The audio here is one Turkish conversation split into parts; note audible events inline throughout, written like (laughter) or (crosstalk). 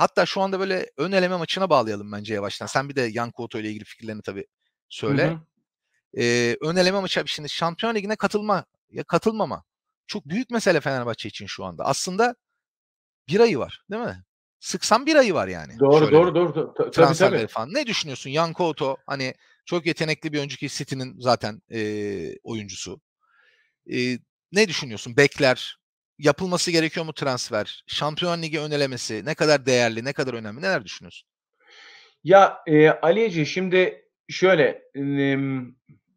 hatta şu anda böyle ön eleme maçına bağlayalım bence yavaştan. Sen bir de Yan Kuoto ile ilgili fikirlerini tabii söyle. Ee, ön eleme maçı şimdi Şampiyon Ligi'ne katılma ya katılmama çok büyük mesele Fenerbahçe için şu anda. Aslında bir ayı var değil mi? Sıksan bir ayı var yani. Doğru Şöyle doğru doğru. doğru. transferleri tabii. falan. Ne düşünüyorsun? Yanko Oto hani çok yetenekli bir önceki City'nin zaten e, oyuncusu. E, ne düşünüyorsun? Bekler yapılması gerekiyor mu transfer? Şampiyon Ligi önelemesi ne kadar değerli, ne kadar önemli? Neler düşünüyorsun? Ya e, Aliyeci şimdi şöyle e,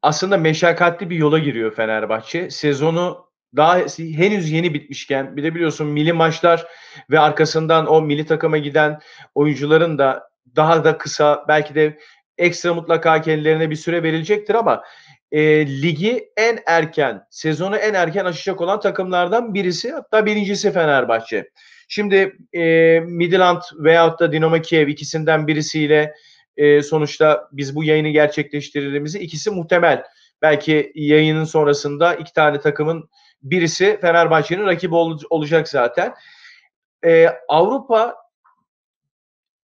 aslında meşakkatli bir yola giriyor Fenerbahçe. Sezonu daha henüz yeni bitmişken bir de biliyorsun milli maçlar ve arkasından o milli takıma giden oyuncuların da daha da kısa belki de ekstra mutlaka kendilerine bir süre verilecektir ama e, ligi en erken, sezonu en erken aşacak olan takımlardan birisi. Hatta birincisi Fenerbahçe. Şimdi e, Midland veyahut da Dinamo Kiev ikisinden birisiyle e, sonuçta biz bu yayını gerçekleştirdiğimizi ikisi muhtemel. Belki yayının sonrasında iki tane takımın birisi Fenerbahçe'nin rakibi ol, olacak zaten. E, Avrupa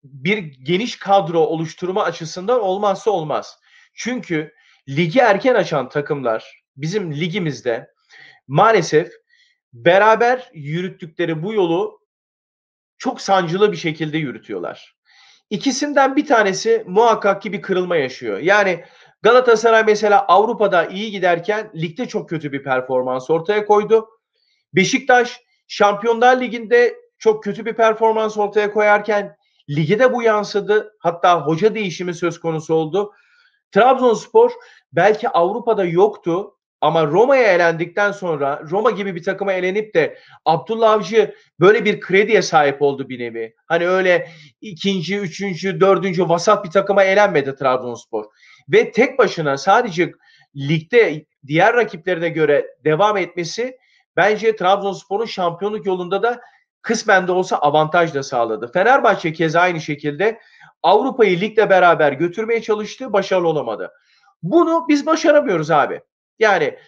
bir geniş kadro oluşturma açısından olmazsa olmaz. Çünkü ligi erken açan takımlar bizim ligimizde maalesef beraber yürüttükleri bu yolu çok sancılı bir şekilde yürütüyorlar. İkisinden bir tanesi muhakkak ki bir kırılma yaşıyor. Yani Galatasaray mesela Avrupa'da iyi giderken ligde çok kötü bir performans ortaya koydu. Beşiktaş Şampiyonlar Ligi'nde çok kötü bir performans ortaya koyarken lige de bu yansıdı. Hatta hoca değişimi söz konusu oldu. Trabzonspor belki Avrupa'da yoktu ama Roma'ya elendikten sonra Roma gibi bir takıma elenip de Abdullah Avcı böyle bir krediye sahip oldu bir nevi. Hani öyle ikinci, üçüncü, dördüncü vasat bir takıma elenmedi Trabzonspor. Ve tek başına sadece ligde diğer rakiplerine göre devam etmesi bence Trabzonspor'un şampiyonluk yolunda da kısmen de olsa avantaj da sağladı. Fenerbahçe keza aynı şekilde Avrupa'yı ligle beraber götürmeye çalıştı, başarılı olamadı. Bunu biz başaramıyoruz abi. Yani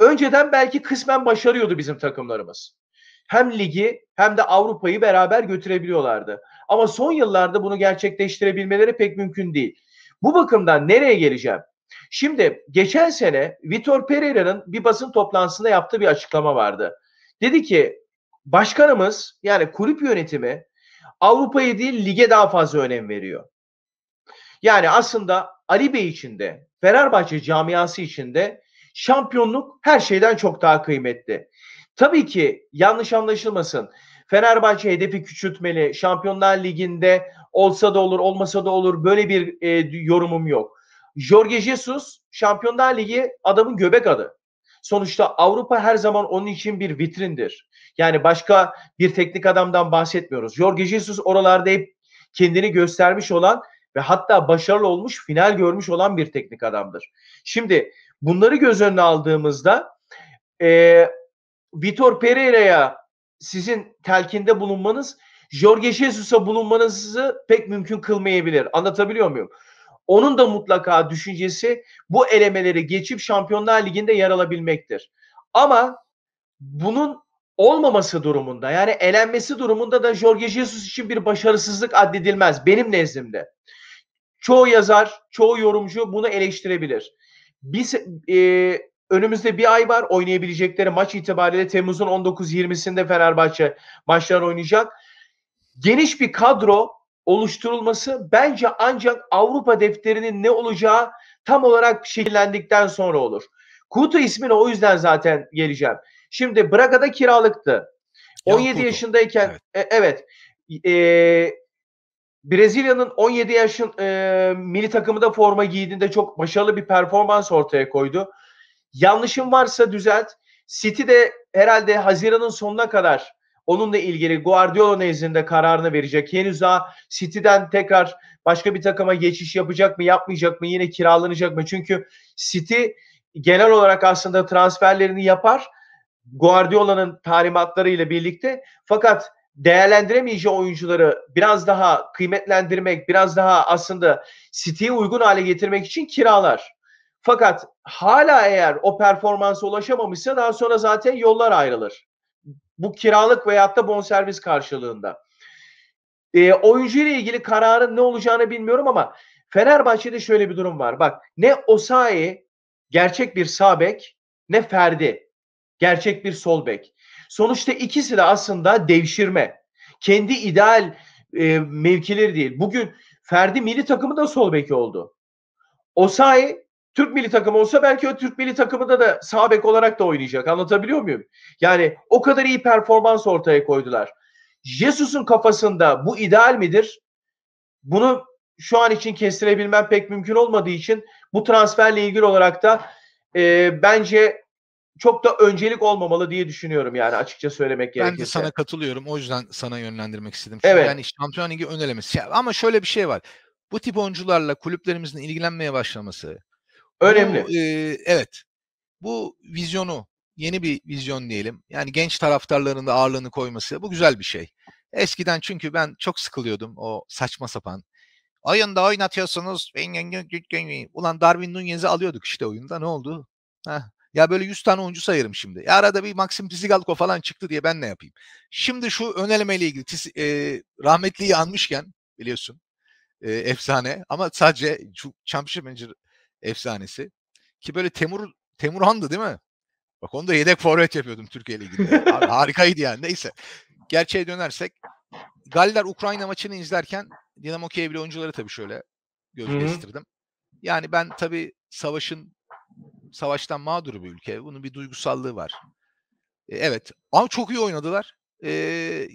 önceden belki kısmen başarıyordu bizim takımlarımız. Hem ligi hem de Avrupa'yı beraber götürebiliyorlardı. Ama son yıllarda bunu gerçekleştirebilmeleri pek mümkün değil. Bu bakımdan nereye geleceğim? Şimdi geçen sene Vitor Pereira'nın bir basın toplantısında yaptığı bir açıklama vardı. Dedi ki başkanımız yani kulüp yönetimi Avrupa'ya değil lige daha fazla önem veriyor. Yani aslında Ali Bey için de Fenerbahçe camiası için de şampiyonluk her şeyden çok daha kıymetli. Tabii ki yanlış anlaşılmasın. Fenerbahçe hedefi küçültmeli. Şampiyonlar Ligi'nde olsa da olur, olmasa da olur. Böyle bir e, yorumum yok. Jorge Jesus Şampiyonlar Ligi adamın göbek adı. Sonuçta Avrupa her zaman onun için bir vitrindir. Yani başka bir teknik adamdan bahsetmiyoruz. Jorge Jesus oralarda hep kendini göstermiş olan ve hatta başarılı olmuş, final görmüş olan bir teknik adamdır. Şimdi bunları göz önüne aldığımızda e, Vitor Pereira'ya sizin telkinde bulunmanız Jorge Jesus'a bulunmanızı pek mümkün kılmayabilir. Anlatabiliyor muyum? onun da mutlaka düşüncesi bu elemeleri geçip Şampiyonlar Ligi'nde yer alabilmektir. Ama bunun olmaması durumunda yani elenmesi durumunda da Jorge Jesus için bir başarısızlık addedilmez benim nezdimde. Çoğu yazar, çoğu yorumcu bunu eleştirebilir. Biz e, önümüzde bir ay var oynayabilecekleri maç itibariyle Temmuz'un 19-20'sinde Fenerbahçe maçlar oynayacak. Geniş bir kadro oluşturulması bence ancak Avrupa defterinin ne olacağı tam olarak şekillendikten sonra olur. Kutu ismine o yüzden zaten geleceğim. Şimdi Braga'da kiralıktı. 17 Kutu. yaşındayken evet, e, evet e, Brezilya'nın 17 yaşın e, milli takımında forma giydiğinde çok başarılı bir performans ortaya koydu. Yanlışım varsa düzelt. City de herhalde Haziran'ın sonuna kadar Onunla ilgili Guardiola nezdinde kararını verecek. Henüz daha City'den tekrar başka bir takıma geçiş yapacak mı yapmayacak mı yine kiralanacak mı? Çünkü City genel olarak aslında transferlerini yapar Guardiola'nın talimatlarıyla birlikte fakat değerlendiremeyeceği oyuncuları biraz daha kıymetlendirmek, biraz daha aslında City'ye uygun hale getirmek için kiralar. Fakat hala eğer o performansa ulaşamamışsa daha sonra zaten yollar ayrılır. Bu kiralık veyahut da bonservis karşılığında. E, ee, oyuncu ile ilgili kararın ne olacağını bilmiyorum ama Fenerbahçe'de şöyle bir durum var. Bak ne Osayi gerçek bir sağ bek ne Ferdi gerçek bir sol bek. Sonuçta ikisi de aslında devşirme. Kendi ideal e, mevkileri değil. Bugün Ferdi milli takımı da sol beki oldu. Osayi Türk milli takımı olsa belki o Türk milli takımında da sağ bek olarak da oynayacak. Anlatabiliyor muyum? Yani o kadar iyi performans ortaya koydular. Jesus'un kafasında bu ideal midir? Bunu şu an için kestirebilmem pek mümkün olmadığı için bu transferle ilgili olarak da e, bence çok da öncelik olmamalı diye düşünüyorum yani açıkça söylemek gerekirse. Ben de sana katılıyorum. O yüzden sana yönlendirmek istedim. Çünkü evet. Yani Şampiyon Ligi önelemesi. Ama şöyle bir şey var. Bu tip oyuncularla kulüplerimizin ilgilenmeye başlaması, Önemli. Bu, e, evet. Bu vizyonu yeni bir vizyon diyelim. Yani genç taraftarların da ağırlığını koyması bu güzel bir şey. Eskiden çünkü ben çok sıkılıyordum o saçma sapan. Oyunda oynatıyorsunuz. Ulan Darwin Nunez'i alıyorduk işte oyunda. Ne oldu? Heh. Ya böyle 100 tane oyuncu sayarım şimdi. Ya arada bir Maxim Tizigalko falan çıktı diye ben ne yapayım? Şimdi şu öneleme ile ilgili tiz, e, rahmetliyi anmışken biliyorsun e, efsane ama sadece şu Championship Manager efsanesi. Ki böyle Temur Temur Han'dı değil mi? Bak onu da yedek forvet yapıyordum Türkiye Ligi'nde. Abi, harikaydı yani. Neyse. Gerçeğe dönersek Galler Ukrayna maçını izlerken Dinamo Kiev'li oyuncuları tabii şöyle göz kestirdim. Yani ben tabii savaşın savaştan mağduru bir ülke. Bunun bir duygusallığı var. E, evet ama çok iyi oynadılar. E,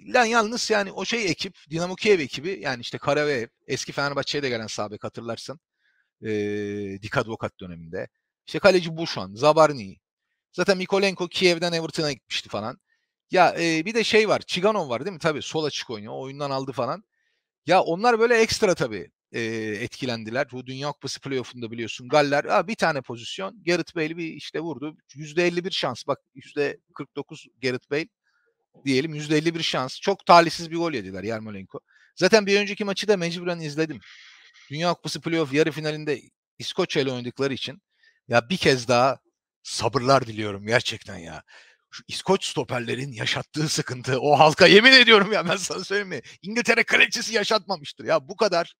lan yalnız yani o şey ekip Dinamo Kiev ekibi yani işte Karaveyev eski Fenerbahçe'ye de gelen sabek hatırlarsın e, Dik Advokat döneminde. İşte kaleci Buşan, Zabarni. Zaten Mikolenko Kiev'den Everton'a gitmişti falan. Ya e, bir de şey var. Çiganov var değil mi? Tabii sol açık oynuyor. Oyundan aldı falan. Ya onlar böyle ekstra tabii e, etkilendiler. Bu Dünya Kupası playoff'unda biliyorsun. Galler ha, bir tane pozisyon. Gareth Bale bir işte vurdu. %51 şans. Bak %49 Gareth Bale diyelim. %51 şans. Çok talihsiz bir gol yediler Yarmolenko. Zaten bir önceki maçı da mecburen izledim. Dünya Kupası playoff yarı finalinde İskoçya ile oynadıkları için ya bir kez daha sabırlar diliyorum gerçekten ya. Şu İskoç stoperlerin yaşattığı sıkıntı o halka yemin ediyorum ya ben sana söyleyeyim mi? İngiltere kalecisi yaşatmamıştır ya bu kadar.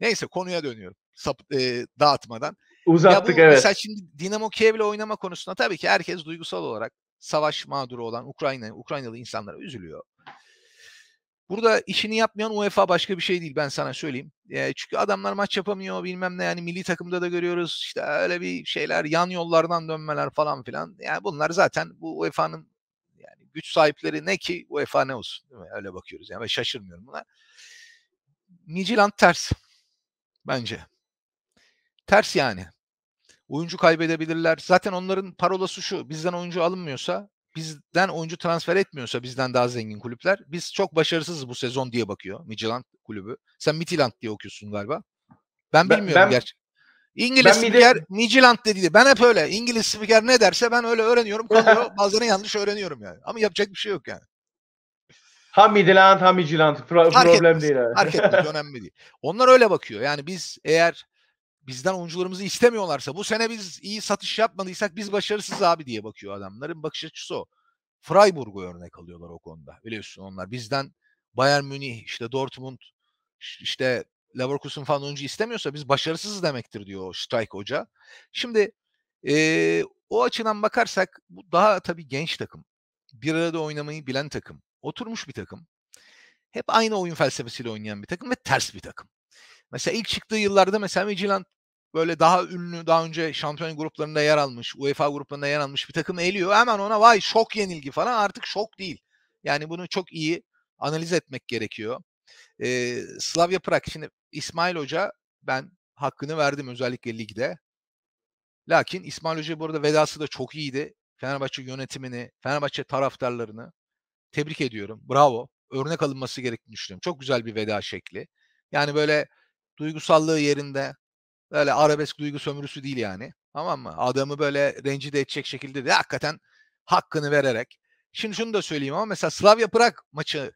Neyse konuya dönüyorum sap, e, dağıtmadan. Uzattık ya bu, evet. Mesela şimdi Dinamo ile oynama konusunda tabii ki herkes duygusal olarak savaş mağduru olan Ukrayna Ukraynalı insanlara üzülüyor. Burada işini yapmayan UEFA başka bir şey değil ben sana söyleyeyim. E, çünkü adamlar maç yapamıyor bilmem ne yani milli takımda da görüyoruz işte öyle bir şeyler yan yollardan dönmeler falan filan. Yani bunlar zaten bu UEFA'nın yani güç sahipleri ne ki UEFA ne olsun değil mi? Öyle bakıyoruz yani ben şaşırmıyorum buna. Midtjylland ters bence. Ters yani. Oyuncu kaybedebilirler. Zaten onların parolası şu. Bizden oyuncu alınmıyorsa bizden oyuncu transfer etmiyorsa bizden daha zengin kulüpler biz çok başarısızız bu sezon diye bakıyor Midland kulübü. Sen Midland diye okuyorsun galiba. Ben, bilmiyorum ben, gerçi. İngiliz ben spiker Mide... Midland dedi. Ben hep öyle. İngiliz spiker ne derse ben öyle öğreniyorum. Kalıyor. (laughs) Bazen yanlış öğreniyorum yani. Ama yapacak bir şey yok yani. Ha Midland ha Midland. Pro- problem etmez, değil. Yani. Fark etmez. önemli değil. Onlar öyle bakıyor. Yani biz eğer bizden oyuncularımızı istemiyorlarsa bu sene biz iyi satış yapmadıysak biz başarısız abi diye bakıyor adamların bakış açısı o. Freiburg'u örnek alıyorlar o konuda. Biliyorsun onlar bizden Bayern Münih, işte Dortmund, işte Leverkusen falan oyuncu istemiyorsa biz başarısız demektir diyor Strike Hoca. Şimdi e, o açıdan bakarsak bu daha tabii genç takım. Bir arada oynamayı bilen takım. Oturmuş bir takım. Hep aynı oyun felsefesiyle oynayan bir takım ve ters bir takım. Mesela ilk çıktığı yıllarda mesela Midtjylland böyle daha ünlü, daha önce şampiyon gruplarında yer almış, UEFA gruplarında yer almış bir takım eliyor. Hemen ona vay şok yenilgi falan artık şok değil. Yani bunu çok iyi analiz etmek gerekiyor. Ee, Slavia Prag şimdi İsmail Hoca ben hakkını verdim özellikle ligde. Lakin İsmail Hoca burada vedası da çok iyiydi. Fenerbahçe yönetimini, Fenerbahçe taraftarlarını tebrik ediyorum. Bravo. Örnek alınması gerektiğini düşünüyorum. Çok güzel bir veda şekli. Yani böyle Duygusallığı yerinde. Böyle arabesk duygu sömürüsü değil yani. Tamam mı? Adamı böyle rencide edecek şekilde de hakikaten hakkını vererek. Şimdi şunu da söyleyeyim ama mesela Slavya Prag maçı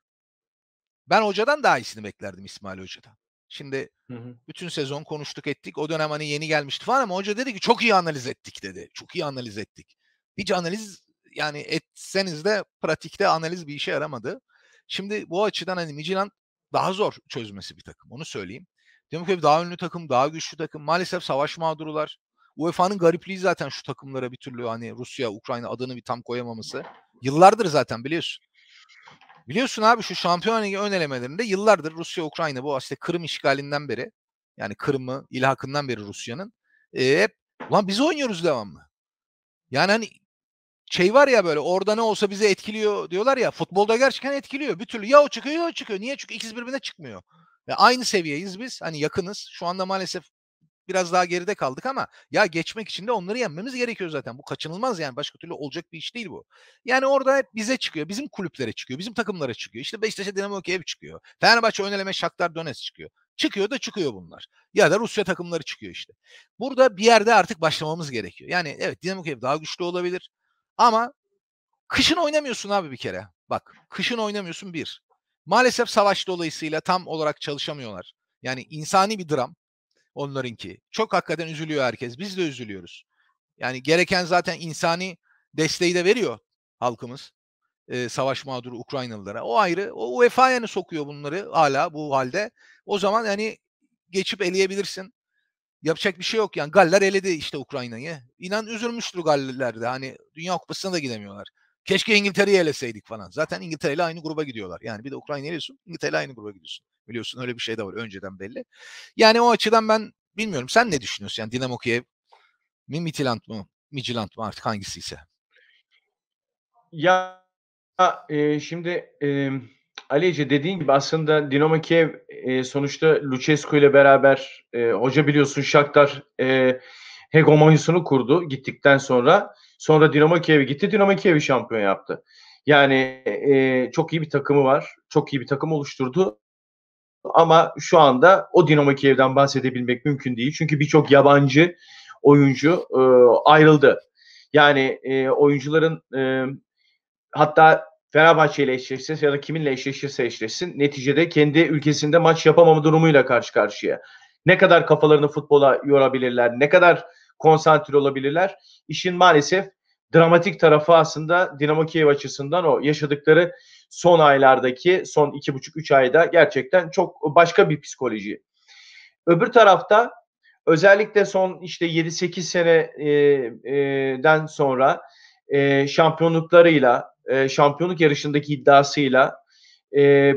ben hocadan daha iyisini beklerdim İsmail Hoca'dan. Şimdi hı hı. bütün sezon konuştuk ettik. O dönem hani yeni gelmişti falan ama hoca dedi ki çok iyi analiz ettik dedi. Çok iyi analiz ettik. Hiç analiz yani etseniz de pratikte analiz bir işe yaramadı. Şimdi bu açıdan hani Midland daha zor çözmesi bir takım. Onu söyleyeyim. Demek Dinamo daha ünlü takım, daha güçlü takım. Maalesef savaş mağdurular. UEFA'nın garipliği zaten şu takımlara bir türlü hani Rusya, Ukrayna adını bir tam koyamaması. Yıllardır zaten biliyorsun. Biliyorsun abi şu Şampiyon Ligi ön elemelerinde yıllardır Rusya, Ukrayna bu aslında Kırım işgalinden beri yani Kırım'ı ilhakından beri Rusya'nın e, hep ulan biz oynuyoruz devamlı. Yani hani şey var ya böyle orada ne olsa bizi etkiliyor diyorlar ya futbolda gerçekten etkiliyor. Bir türlü ya o çıkıyor ya o çıkıyor. Niye? Çünkü ikisi birbirine çıkmıyor. Ve aynı seviyeyiz biz. Hani yakınız. Şu anda maalesef biraz daha geride kaldık ama ya geçmek için de onları yenmemiz gerekiyor zaten. Bu kaçınılmaz yani. Başka türlü olacak bir iş değil bu. Yani orada hep bize çıkıyor. Bizim kulüplere çıkıyor. Bizim takımlara çıkıyor. İşte Beşiktaş'a Dinamo Kiev çıkıyor. Fenerbahçe öneleme Şaktar Donetsk çıkıyor. Çıkıyor da çıkıyor bunlar. Ya da Rusya takımları çıkıyor işte. Burada bir yerde artık başlamamız gerekiyor. Yani evet Dinamo Kiev daha güçlü olabilir. Ama kışın oynamıyorsun abi bir kere. Bak kışın oynamıyorsun bir. Maalesef savaş dolayısıyla tam olarak çalışamıyorlar. Yani insani bir dram onlarınki. Çok hakikaten üzülüyor herkes. Biz de üzülüyoruz. Yani gereken zaten insani desteği de veriyor halkımız. E, savaş mağduru Ukraynalılara. O ayrı. O UEFA'ya yani sokuyor bunları hala bu halde. O zaman yani geçip eleyebilirsin. Yapacak bir şey yok yani. Galler eledi işte Ukrayna'yı. İnan üzülmüştür Galliler de. Hani Dünya Kupası'na da gidemiyorlar. Keşke İngiltere'yi eleseydik falan. Zaten İngiltere ile aynı gruba gidiyorlar. Yani bir de Ukrayna'yı eliyorsun, İngiltere ile aynı gruba gidiyorsun. Biliyorsun öyle bir şey de var önceden belli. Yani o açıdan ben bilmiyorum. Sen ne düşünüyorsun? Yani Dinamo Kiev mi Mitilant mı? Midland mı artık hangisiyse? Ya e, şimdi e, Aliyece dediğin gibi aslında Dinamo Kiev e, sonuçta Lucescu ile beraber e, hoca biliyorsun Shakhtar e, hegemonyasını kurdu gittikten sonra. Sonra Dinamo Kiev'e gitti. Dinamo Kiev'i şampiyon yaptı. Yani e, çok iyi bir takımı var. Çok iyi bir takım oluşturdu. Ama şu anda o Dinamo Kiev'den bahsedebilmek mümkün değil. Çünkü birçok yabancı oyuncu e, ayrıldı. Yani e, oyuncuların e, hatta Fenerbahçe ile eşleşse ya da kiminle eşleşirse eşleşsin neticede kendi ülkesinde maç yapamama durumuyla karşı karşıya. Ne kadar kafalarını futbola yorabilirler, ne kadar konsantre olabilirler. İşin maalesef dramatik tarafı aslında Dinamo Kiev açısından o yaşadıkları son aylardaki son iki buçuk üç ayda gerçekten çok başka bir psikoloji. Öbür tarafta özellikle son işte 7-8 seneden e, e, sonra e, şampiyonluklarıyla şampiyonluk yarışındaki iddiasıyla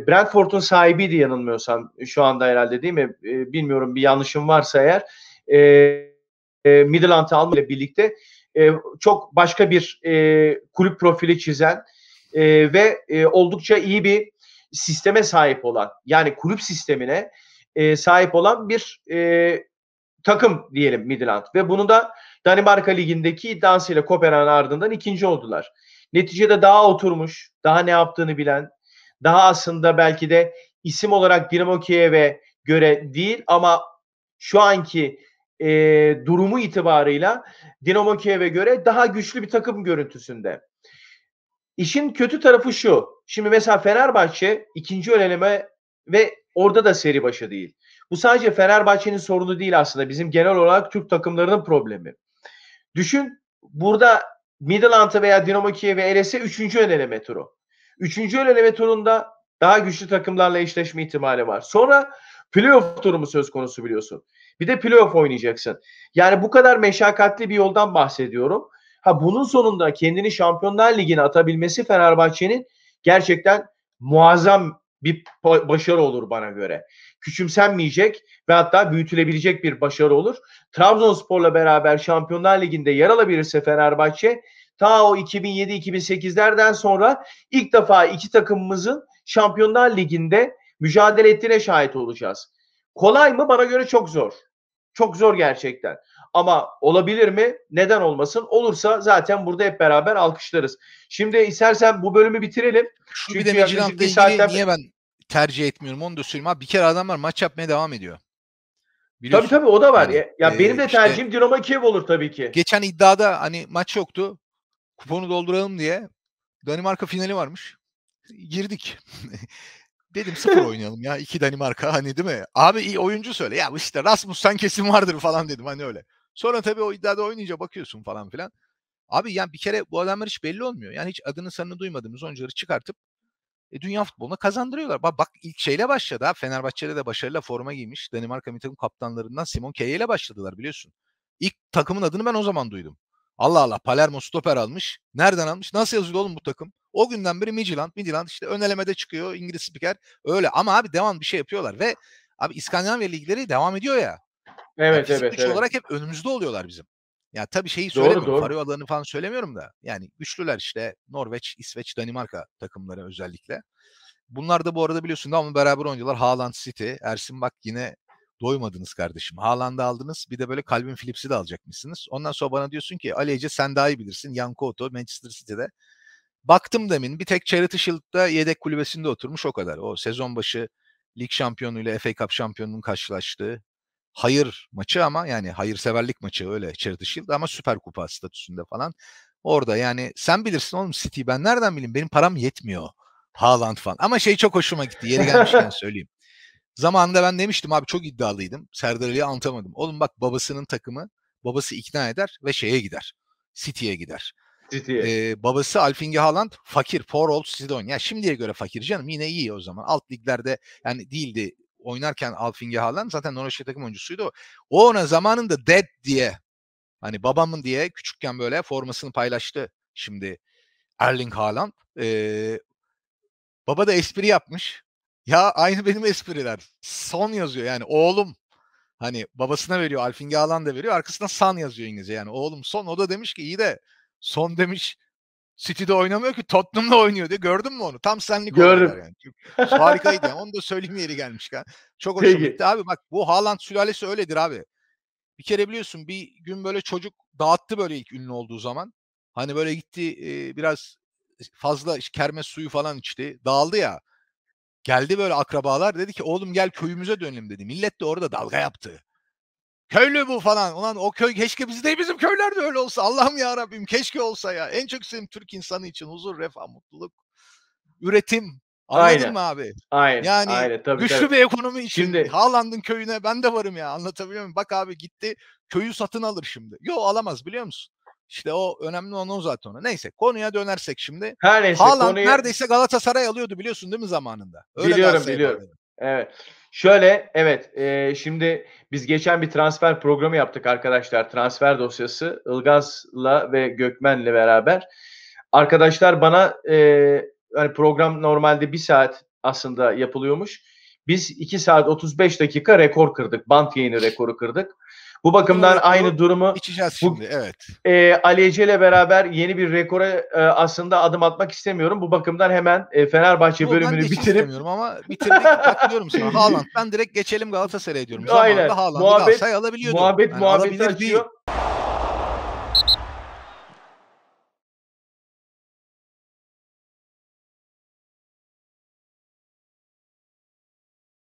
Brentford'un sahibiydi yanılmıyorsam şu anda herhalde değil mi? Bilmiyorum bir yanlışım varsa eğer e, Midland Alman ile birlikte e, çok başka bir e, kulüp profili çizen e, ve e, oldukça iyi bir sisteme sahip olan yani kulüp sistemine e, sahip olan bir e, takım diyelim Midland ve bunu da Danimarka Ligi'ndeki iddiasıyla Kopenhag'ın ardından ikinci oldular. Neticede daha oturmuş, daha ne yaptığını bilen, daha aslında belki de isim olarak Dinamo Kiev'e göre değil ama şu anki e, durumu itibarıyla Dinamo Kiev'e göre daha güçlü bir takım görüntüsünde. İşin kötü tarafı şu. Şimdi mesela Fenerbahçe ikinci öneleme ve orada da seri başı değil. Bu sadece Fenerbahçe'nin sorunu değil aslında. Bizim genel olarak Türk takımlarının problemi. Düşün burada Midland'ı veya Dinamo Kiev'i elese üçüncü öneleme turu. Üçüncü öneleme turunda daha güçlü takımlarla eşleşme ihtimali var. Sonra Playoff durumu söz konusu biliyorsun. Bir de playoff oynayacaksın. Yani bu kadar meşakkatli bir yoldan bahsediyorum. Ha bunun sonunda kendini Şampiyonlar Ligi'ne atabilmesi Fenerbahçe'nin gerçekten muazzam bir başarı olur bana göre. Küçümsenmeyecek ve hatta büyütülebilecek bir başarı olur. Trabzonspor'la beraber Şampiyonlar Ligi'nde yer alabilirse Fenerbahçe ta o 2007-2008'lerden sonra ilk defa iki takımımızın Şampiyonlar Ligi'nde mücadele ettiğine şahit olacağız. Kolay mı? Bana göre çok zor. Çok zor gerçekten. Ama olabilir mi? Neden olmasın? Olursa zaten burada hep beraber alkışlarız. Şimdi istersen bu bölümü bitirelim. Şu Çünkü bir de Mecnun'la saatten... niye ben tercih etmiyorum onu da söyleyeyim. Abi bir kere adamlar maç yapmaya devam ediyor. Biliyorsun. Tabii tabii o da var. Yani, ya, ya e, benim de e, tercihim işte, Dinamo Kiev olur tabii ki. Geçen iddiada hani maç yoktu. Kuponu dolduralım diye Danimarka finali varmış. Girdik. (laughs) Dedim sıfır (laughs) oynayalım ya. iki Danimarka hani değil mi? Abi iyi oyuncu söyle. Ya işte Rasmus sen kesin vardır falan dedim hani öyle. Sonra tabii o iddiada oynayınca bakıyorsun falan filan. Abi yani bir kere bu adamlar hiç belli olmuyor. Yani hiç adını sanını duymadığımız oyuncuları çıkartıp e, dünya futboluna kazandırıyorlar. Bak, bak ilk şeyle başladı ha. Fenerbahçe'de de başarıyla forma giymiş. Danimarka milli takım kaptanlarından Simon Keye ile başladılar biliyorsun. İlk takımın adını ben o zaman duydum. Allah Allah Palermo stoper almış. Nereden almış? Nasıl yazıldı oğlum bu takım? O günden beri Midland, Midland işte ön elemede çıkıyor İngiliz spiker. Öyle ama abi devam bir şey yapıyorlar ve abi İskandinav ligleri devam ediyor ya. Evet yani evet. Güç evet. olarak hep önümüzde oluyorlar bizim. Ya tabii şeyi söylemiyorum. Doğru. Faryolarını falan söylemiyorum da. Yani güçlüler işte Norveç, İsveç, Danimarka takımları özellikle. Bunlar da bu arada biliyorsun ama beraber oynuyorlar. Haaland City, Ersin Bak yine doymadınız kardeşim. Haaland'ı aldınız bir de böyle Calvin Phillips'i de alacakmışsınız. Ondan sonra bana diyorsun ki Ali Ece sen daha iyi bilirsin. Yanko Oto Manchester City'de. Baktım demin bir tek Charity Shield'da yedek kulübesinde oturmuş o kadar. O sezon başı lig şampiyonuyla FA Cup şampiyonunun karşılaştığı hayır maçı ama yani hayırseverlik maçı öyle Charity Shield ama Süper Kupa statüsünde falan. Orada yani sen bilirsin oğlum City ben nereden bileyim benim param yetmiyor. Haaland falan. Ama şey çok hoşuma gitti. Yeri (laughs) gelmişken söyleyeyim. Zamanında ben demiştim abi çok iddialıydım. Serdar Ali'yi anlatamadım. Oğlum bak babasının takımı babası ikna eder ve şeye gider. City'ye gider. City'ye. Ee, babası Alfingi Haaland fakir. Poor old Sidon. Ya şimdiye göre fakir canım. Yine iyi o zaman. Alt liglerde yani değildi. Oynarken Alfingi Haaland zaten Norveçli takım oyuncusuydu o. O ona zamanında dead diye hani babamın diye küçükken böyle formasını paylaştı şimdi Erling Haaland. Ee, baba da espri yapmış. Ya aynı benim espriler. Son yazıyor yani oğlum. Hani babasına veriyor Alfinge alan da veriyor. Arkasına San yazıyor İngilizce. Yani oğlum son o da demiş ki iyi de son demiş City'de oynamıyor ki Tottenham'da oynuyor diyor. Gördün mü onu? Tam senlik Gördüm. yani. Çünkü harikaydı yani. (laughs) Onu da söyleyeyim yeri gelmiş. Çok hoşuma gitti abi. Bak bu Haaland sülalesi öyledir abi. Bir kere biliyorsun bir gün böyle çocuk dağıttı böyle ilk ünlü olduğu zaman. Hani böyle gitti e, biraz fazla kermes suyu falan içti. Dağıldı ya. Geldi böyle akrabalar dedi ki oğlum gel köyümüze dönelim dedi. Millet de orada dalga yaptı. Köylü bu falan. Ulan o köy keşke bizde bizim köylerde öyle olsa. Allah'ım ya Rabbim keşke olsa ya. En çok sevdiğim Türk insanı için huzur, refah, mutluluk, üretim. Anladın aynen. mı abi? Aynen. Yani aynen, tabii, güçlü tabii. bir ekonomi için şimdi... Haaland'ın köyüne ben de varım ya anlatabiliyor muyum? Bak abi gitti köyü satın alır şimdi. Yo alamaz biliyor musun? İşte o önemli olan o zaten ona. Neyse konuya dönersek şimdi. Her neyse, Haaland konuyu... neredeyse Galatasaray alıyordu biliyorsun değil mi zamanında? Öyle biliyorum biliyorum. Evet. Şöyle evet e, şimdi biz geçen bir transfer programı yaptık arkadaşlar. Transfer dosyası Ilgaz'la ve Gökmen'le beraber. Arkadaşlar bana e, hani program normalde bir saat aslında yapılıyormuş. Biz 2 saat 35 dakika rekor kırdık. Bant yayını rekoru kırdık. Bu bakımdan Bunu, aynı durumu içeceğiz bu, şimdi evet. E, Ali Ece ile beraber yeni bir rekora e, aslında adım atmak istemiyorum. Bu bakımdan hemen e, Fenerbahçe Yo, bölümünü ben bitirip istemiyorum ama bitirdik (laughs) katılıyorum sana. Haaland ben direkt geçelim Galatasaray'a diyorum. Zamanında Aynen. Haaland'ı muhabbet, Galatasaray alabiliyordu. Muhabbet yani muhabbeti açıyor. Değil.